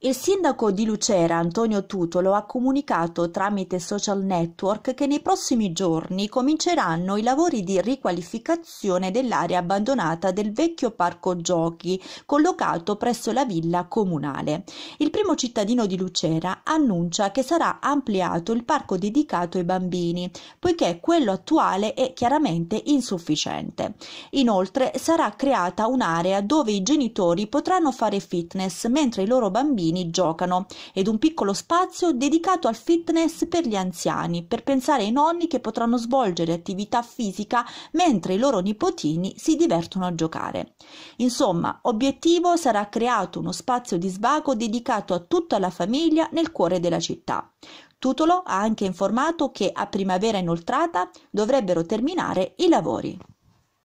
Il sindaco di Lucera Antonio Tutolo ha comunicato tramite social network che nei prossimi giorni cominceranno i lavori di riqualificazione dell'area abbandonata del vecchio parco giochi collocato presso la villa comunale. Il primo cittadino di Lucera annuncia che sarà ampliato il parco dedicato ai bambini, poiché quello attuale è chiaramente insufficiente. Inoltre sarà creata un'area dove i genitori potranno fare fitness mentre i loro bambini bambini giocano ed un piccolo spazio dedicato al fitness per gli anziani, per pensare ai nonni che potranno svolgere attività fisica mentre i loro nipotini si divertono a giocare. Insomma, obiettivo sarà creato uno spazio di svago dedicato a tutta la famiglia nel cuore della città. Tutolo ha anche informato che a primavera inoltrata dovrebbero terminare i lavori.